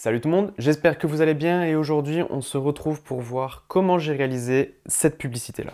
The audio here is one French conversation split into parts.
Salut tout le monde, j'espère que vous allez bien et aujourd'hui on se retrouve pour voir comment j'ai réalisé cette publicité là.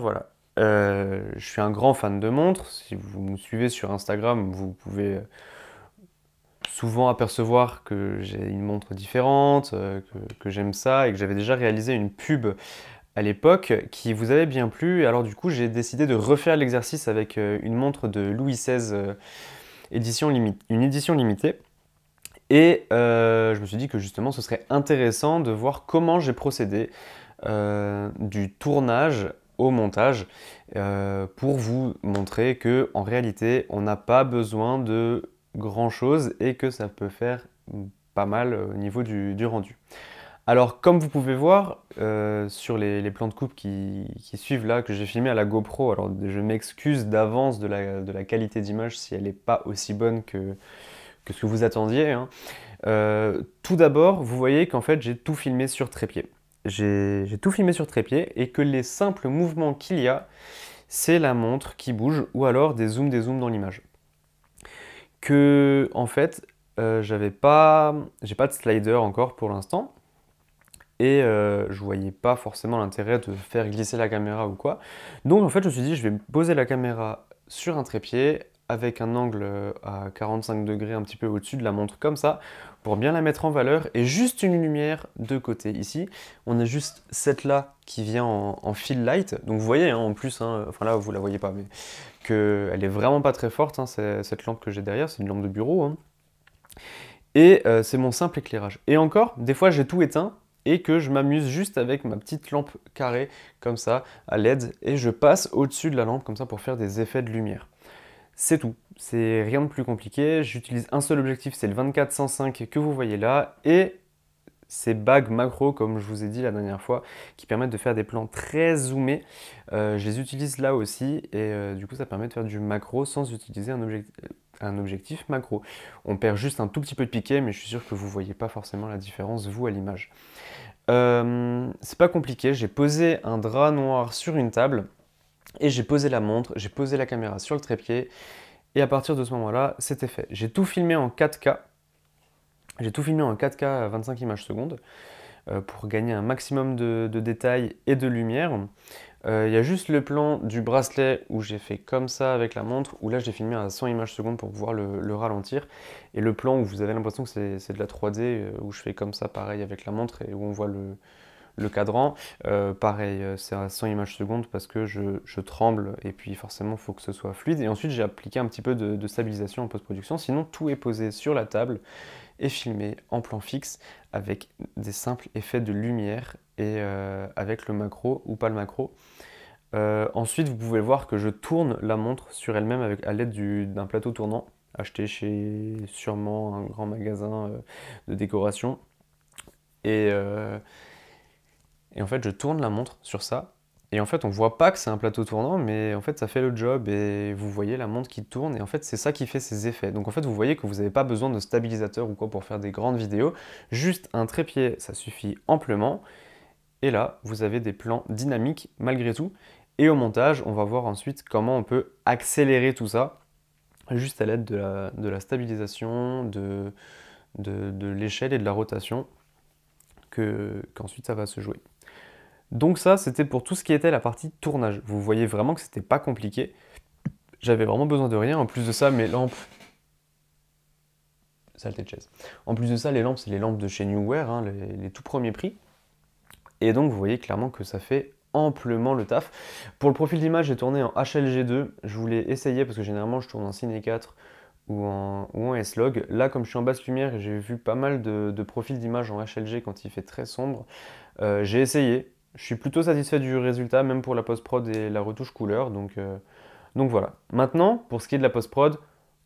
voilà. Euh, je suis un grand fan de montres. Si vous me suivez sur Instagram, vous pouvez euh, souvent apercevoir que j'ai une montre différente, euh, que, j'aime ça et que j'avais déjà réalisé une pub à l'époque qui vous avait bien plu. Alors du coup, j'ai décidé de refaire l'exercice avec une montre de Louis XVI édition une édition limitée. Et je me suis dit que justement, ce serait intéressant de voir comment j'ai procédé du tournage montage euh, pour vous montrer que en réalité on n'a pas besoin de grand chose et que ça peut faire pas mal euh, au niveau du, rendu. Alors comme vous pouvez voir euh, sur les, plans de coupe qui, suivent là, que j'ai filmé à la GoPro, alors je m'excuse d'avance de la, qualité d'image si elle n'est pas aussi bonne que, que, ce que vous attendiez. Hein. tout d'abord, vous voyez qu'en fait j'ai tout filmé sur trépied j'ai tout filmé sur trépied et que les simples mouvements qu'il y a, c'est la montre qui bouge ou alors des zooms, des zooms dans l'image. Que en fait, euh, j'avais pas, j'ai pas de slider encore pour l'instant et euh, je voyais pas forcément l'intérêt de faire glisser la caméra ou quoi. Donc en fait, je me suis dit, je vais poser la caméra sur un trépied avec un angle euh, à 45 degrés un petit peu au-dessus de la montre comme ça pour bien la mettre en valeur et juste une lumière de côté ici. On a juste cette là qui vient en, fill light. Donc vous voyez hein, en plus, hein, enfin là vous la voyez pas mais qu'elle est vraiment pas très forte hein, cette lampe que j'ai derrière, c'est une lampe de bureau. Et euh, c'est mon simple éclairage. Et encore, des fois j'ai tout éteint et que je m'amuse juste avec ma petite lampe carrée comme ça à LED et je passe au-dessus de la lampe comme ça pour faire des effets de lumière. C'est tout, c'est rien de plus compliqué. J'utilise un seul objectif, c'est le 24-105 que vous voyez là, et ces bagues macro, comme je vous ai dit la dernière fois, qui permettent de faire des plans très zoomés. Euh, je les utilise là aussi, et euh, du coup ça permet de faire du macro sans utiliser un, objectif, macro. On perd juste un tout petit peu de piqué, mais je suis sûr que vous ne voyez pas forcément la différence, vous, à l'image. Euh, c'est pas compliqué, j'ai posé un drap noir sur une table. Et j'ai posé la montre, j'ai posé la caméra sur le trépied. Et à partir de ce moment-là, c'était fait. J'ai tout filmé en 4K. J'ai tout filmé en 4K à 25 images secondes euh, pour gagner un maximum de, détails et de lumière. Euh, il y a juste le plan du bracelet où j'ai fait comme ça avec la montre, où là j'ai filmé à 100 images secondes pour pouvoir le, ralentir. Et le plan où vous avez l'impression que c'est de la 3D, euh, où je fais comme ça pareil avec la montre et où on voit le, le cadran. Euh, pareil, euh, c'est à 100 images secondes parce que je, tremble et puis forcément, il faut que ce soit fluide. Et ensuite, j'ai appliqué un petit peu de, stabilisation en post-production. Sinon, tout est posé sur la table et filmé en plan fixe avec des simples effets de lumière et euh, avec le macro ou pas le macro. ensuite, vous pouvez voir que je tourne la montre sur elle-même avec, à l'aide d'un plateau tournant acheté chez sûrement un grand magasin de décoration. Et, et en fait, je tourne la montre sur ça. Et en fait, on voit pas que c'est un plateau tournant, mais en fait, ça fait le job et vous voyez la montre qui tourne. Et en fait, c'est ça qui fait ses effets. Donc en fait, vous voyez que vous n'avez pas besoin de stabilisateur ou quoi pour faire des grandes vidéos. Juste un trépied, ça suffit amplement. Et là, vous avez des plans dynamiques malgré tout. Et au montage, on va voir ensuite comment on peut accélérer tout ça juste à l'aide de la, stabilisation, de, l'échelle et de la rotation, qu'ensuite ça va se jouer. Donc ça, c'était pour tout ce qui était la partie tournage. Vous voyez vraiment que c'était pas compliqué. J'avais vraiment besoin de rien. En plus de ça, mes lampes... Saleté de chaise. En plus de ça, les lampes, c'est les lampes de chez New hein, les, tout premiers prix. Et donc, vous voyez clairement que ça fait amplement le taf. Pour le profil d'image, j'ai tourné en HLG2. Je voulais essayer parce que généralement, je tourne en cine 4 e ou en, S-Log. Là, comme je suis en basse lumière j'ai vu pas mal de, profils d'image en HLG quand il fait très sombre, euh, j'ai essayé. Je suis plutôt satisfait du résultat, même pour la post-prod et la retouche couleur. Euh, donc, voilà. Maintenant, pour ce qui est de la post-prod,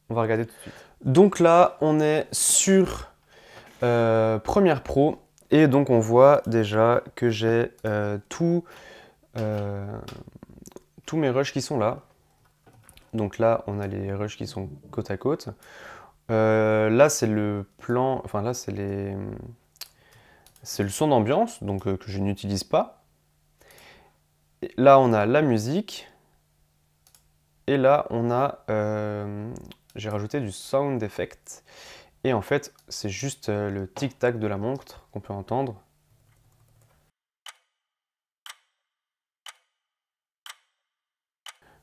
on va regarder tout de suite. Donc là, on est sur euh, Premiere Pro. Et donc on voit déjà que j'ai euh, euh, tous mes rushs qui sont là. Donc là, on a les rushs qui sont côte à côte. là, c'est le plan... Enfin là, c'est les c'est le son d'ambiance, donc euh, que je n'utilise pas. là, on a la musique. Et là, on a... Euh, j'ai rajouté du sound effect. Et en fait, c'est juste euh, le tic-tac de la montre qu'on peut entendre.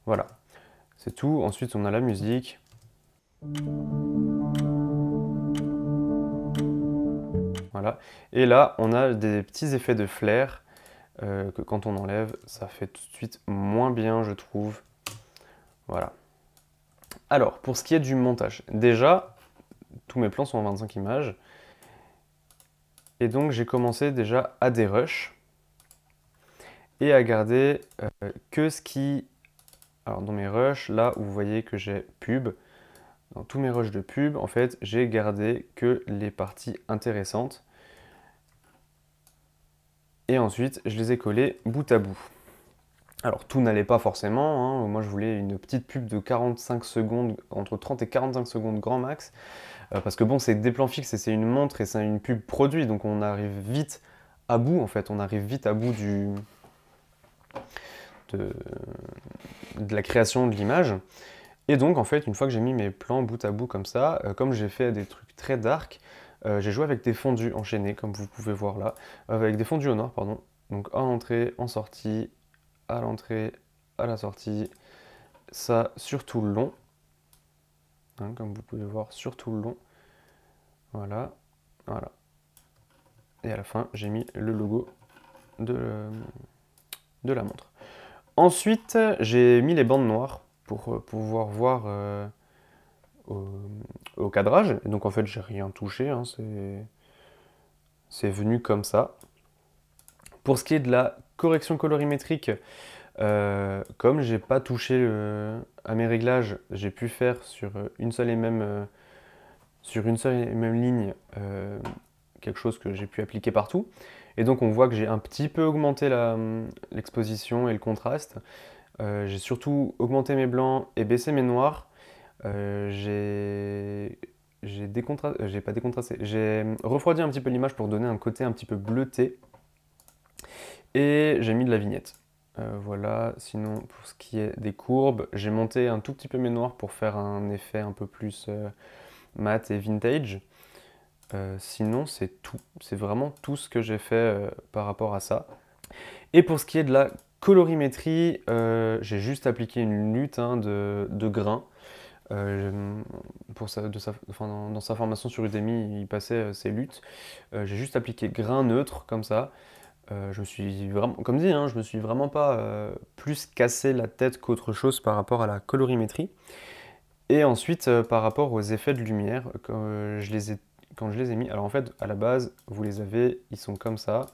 Voilà. C'est tout. Ensuite, on a la musique. Et là, on a des petits effets de flair euh, que quand on enlève, ça fait tout de suite moins bien, je trouve. Voilà. Alors, pour ce qui est du montage, déjà, tous mes plans sont en 25 images. Et donc, j'ai commencé déjà à des rushs et à garder euh, que ce qui... Alors, dans mes rushs, là, vous voyez que j'ai pub. Dans tous mes rushs de pub, en fait, j'ai gardé que les parties intéressantes ensuite je les ai collés bout à bout. Alors tout n'allait pas forcément, hein. moi je voulais une petite pub de 45 secondes, entre 30 et 45 secondes grand max, euh, parce que bon c'est des plans fixes et c'est une montre et c'est une pub produit, donc on arrive vite à bout en fait, on arrive vite à bout du... de, la création de l'image. Et donc en fait une fois que j'ai mis mes plans bout à bout comme ça, euh, comme j'ai fait des trucs très dark, euh, j'ai joué avec des fondus enchaînés, comme vous pouvez voir là, euh, avec des fondus au noir, pardon. Donc à l'entrée, en sortie, à l'entrée, à la sortie, ça sur tout le long. Hein, comme vous pouvez voir, sur tout le long. Voilà, voilà. Et à la fin, j'ai mis le logo de, euh, de la montre. Ensuite, j'ai mis les bandes noires pour pouvoir voir au, cadrage. donc en fait, j'ai rien touché, hein. c'est venu comme ça. Pour ce qui est de la correction colorimétrique, euh, comme j'ai pas touché euh, à mes réglages, j'ai pu faire sur euh, une seule et même, sur une seule et même ligne quelque chose que j'ai pu appliquer partout. Et donc on voit que j'ai un petit peu augmenté l'exposition et le contraste. j'ai surtout augmenté mes blancs et baissé mes noirs. Euh, j'ai j'ai euh, pas j'ai hum, refroidi un petit peu l'image pour donner un côté un petit peu bleuté. Et j'ai mis de la vignette. Euh, voilà, sinon pour ce qui est des courbes, j'ai monté un tout petit peu mes noirs pour faire un effet un peu plus mat et vintage. sinon c'est tout, c'est vraiment tout ce que j'ai fait par rapport à ça. Et pour ce qui est de la colorimétrie, j'ai juste appliqué une lutte hein, de, de grains. Euh, pour de dans, sa formation sur Udemy, il passait euh, ses luttes. Euh, j'ai juste appliqué grain neutre comme ça. je me suis vraiment, comme dit, hein, je me suis vraiment pas plus cassé la tête qu'autre chose par rapport à la colorimétrie. Et ensuite, par rapport aux effets de lumière, quand je, les ai, quand je les ai mis, alors en fait, à la base, vous les avez, ils sont comme ça.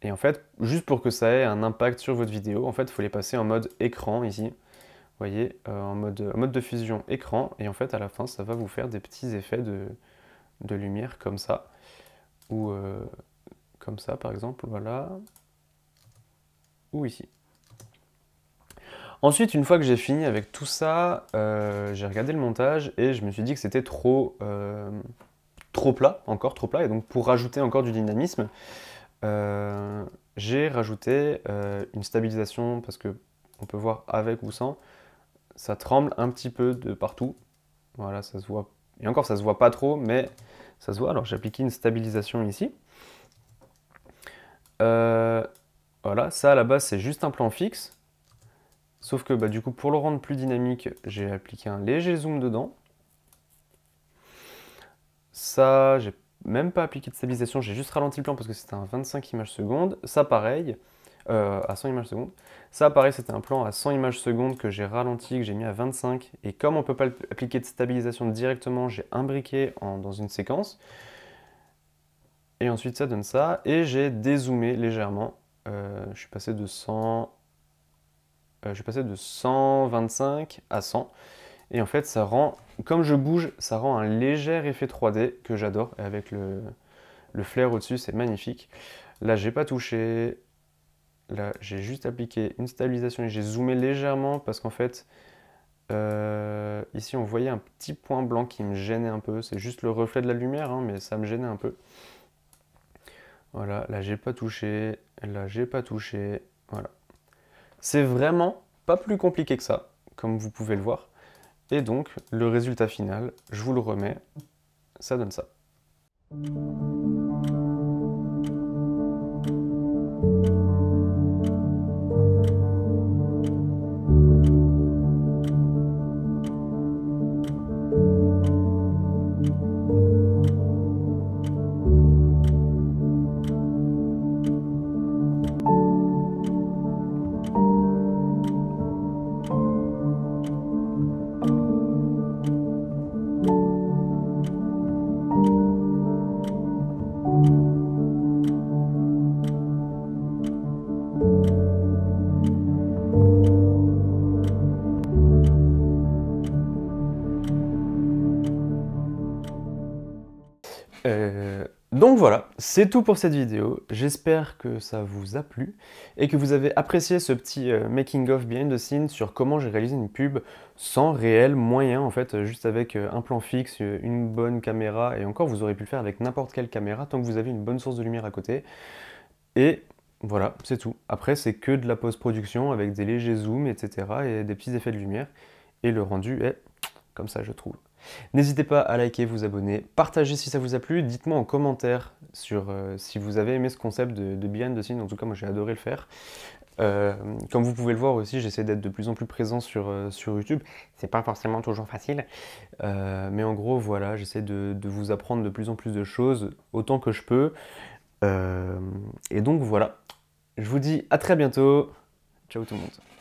Et en fait, juste pour que ça ait un impact sur votre vidéo, en fait, il faut les passer en mode écran ici voyez, euh, en, mode, mode de fusion écran, et en fait à la fin ça va vous faire des petits effets de, lumière comme ça, ou euh, comme ça par exemple, voilà, ou ici. Ensuite, une fois que j'ai fini avec tout ça, euh, j'ai regardé le montage et je me suis dit que c'était trop, trop plat, encore trop plat, et donc pour rajouter encore du dynamisme, j'ai rajouté une stabilisation parce que on peut voir avec ou sans ça tremble un petit peu de partout. Voilà, ça se voit. Et encore, ça se voit pas trop, mais ça se voit. Alors, j'ai appliqué une stabilisation ici. Euh, voilà, ça à la base, c'est juste un plan fixe. Sauf que bah, du coup, pour le rendre plus dynamique, j'ai appliqué un léger zoom dedans. Ça, j'ai même pas appliqué de stabilisation, j'ai juste ralenti le plan parce que c'était un 25 images secondes. Ça, pareil. Euh, à 100 images secondes. Ça, pareil, c'était un plan à 100 images secondes que j'ai ralenti, que j'ai mis à 25. Et comme on ne peut pas appliquer de stabilisation directement, j'ai imbriqué en, dans une séquence. Et ensuite, ça donne ça. Et j'ai dézoomé légèrement. Euh, je suis passé de 100... Euh, je suis passé de 125 à 100. Et en fait, ça rend... Comme je bouge, ça rend un léger effet 3D que j'adore. Et avec le, le flair au-dessus, c'est magnifique. Là, j'ai pas touché là j'ai juste appliqué une stabilisation et j'ai zoomé légèrement parce qu'en fait euh, ici on voyait un petit point blanc qui me gênait un peu c'est juste le reflet de la lumière hein, mais ça me gênait un peu voilà là j'ai pas touché là j'ai pas touché voilà c'est vraiment pas plus compliqué que ça comme vous pouvez le voir et donc le résultat final je vous le remets ça donne ça donc voilà, c'est tout pour cette vidéo. J'espère que ça vous a plu et que vous avez apprécié ce petit euh, making of behind the scenes sur comment j'ai réalisé une pub sans réel moyen en fait, juste avec euh, un plan fixe, euh, une bonne caméra et encore vous aurez pu le faire avec n'importe quelle caméra tant que vous avez une bonne source de lumière à côté. Et voilà, c'est tout. Après c'est que de la post-production avec des légers zooms, etc. et des petits effets de lumière et le rendu est comme ça je trouve. N'hésitez pas à liker, vous abonner, partager si ça vous a plu, dites-moi en commentaire sur euh, si vous avez aimé ce concept de, de behind the en tout cas moi j'ai adoré le faire. Euh, comme vous pouvez le voir aussi, j'essaie d'être de plus en plus présent sur, euh, sur YouTube. C'est pas forcément toujours facile, mais en gros, voilà, j'essaie de, vous apprendre de plus en plus de choses autant que je peux. et donc voilà, je vous dis à très bientôt. Ciao tout le monde.